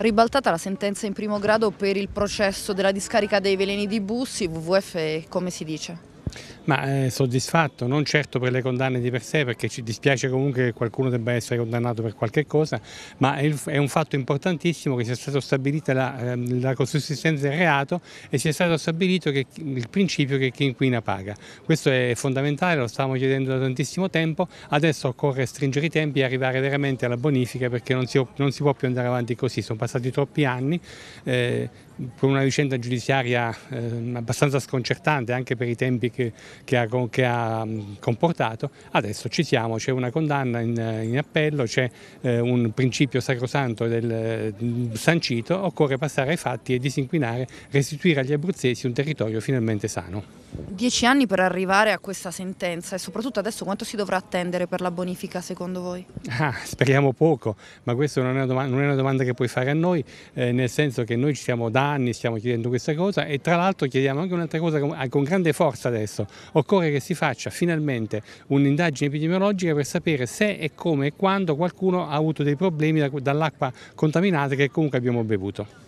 Ribaltata la sentenza in primo grado per il processo della discarica dei veleni di Bussi, WWF come si dice? Ma eh, soddisfatto, non certo per le condanne di per sé, perché ci dispiace comunque che qualcuno debba essere condannato per qualche cosa, ma è, il, è un fatto importantissimo che sia stata stabilita la, eh, la consistenza del reato e sia stato stabilito che, il principio che chi inquina paga. Questo è fondamentale, lo stavamo chiedendo da tantissimo tempo, adesso occorre stringere i tempi e arrivare veramente alla bonifica perché non si, non si può più andare avanti così, sono passati troppi anni. Eh, con una vicenda giudiziaria eh, abbastanza sconcertante anche per i tempi che, che, ha, che ha, mm, comportato, adesso ci siamo, c'è una condanna in, in appello, c'è eh, un principio sacrosanto del, mm, sancito, occorre passare ai fatti e disinquinare, restituire agli abruzzesi un territorio finalmente sano. Dieci anni per arrivare a questa sentenza e soprattutto adesso quanto si dovrà attendere per la bonifica secondo voi? Ah, speriamo poco, ma questa non è una domanda, è una domanda che puoi fare a noi, eh, nel senso che noi ci siamo dati anni stiamo chiedendo questa cosa e tra l'altro chiediamo anche un'altra cosa con grande forza adesso. Occorre che si faccia finalmente un'indagine epidemiologica per sapere se e come e quando qualcuno ha avuto dei problemi dall'acqua contaminata che comunque abbiamo bevuto.